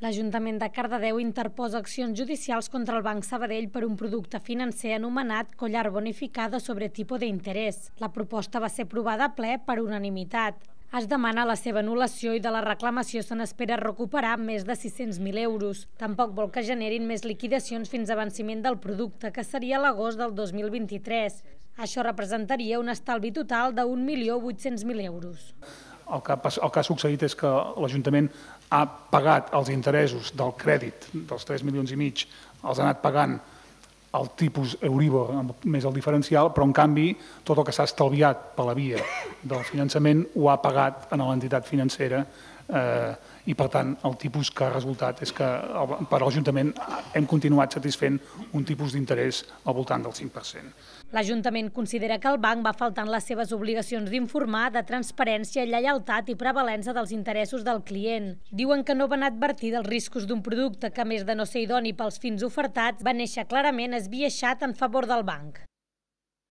L'Ajuntament de Cardedeu interposa accions judicials contra el Banc Sabadell per un producte financer anomenat collar Bonificada sobre tipus d'interès. La proposta va ser aprovada a ple per unanimitat. Es demana la seva anul·lació i de la reclamació se n'espera recuperar més de 600.000 euros. Tampoc vol que generin més liquidacions fins a venciment del producte, que seria l'agost del 2023. Això representaria un estalvi total de 1.800.000 euros. El que, el que ha succeït és que l'Ajuntament ha pagat els interessos del crèdit dels 3 milions i mig, els ha anat pagant el tipus Euribor més el diferencial, però en canvi tot el que s'ha estalviat per la via del finançament ho ha pagat en l'entitat financera eh, i per tant el tipus que ha resultat és que per l'Ajuntament hem continuat satisfent un tipus d'interès al voltant del 5%. L'Ajuntament considera que el banc va faltant les seves obligacions d'informar, de transparència, lleialtat i prevalença dels interessos del client. Diuen que no van advertir dels riscos d'un producte que, més de no ser idoni pels fins ofertats, va néixer clarament esbiaixat en favor del banc.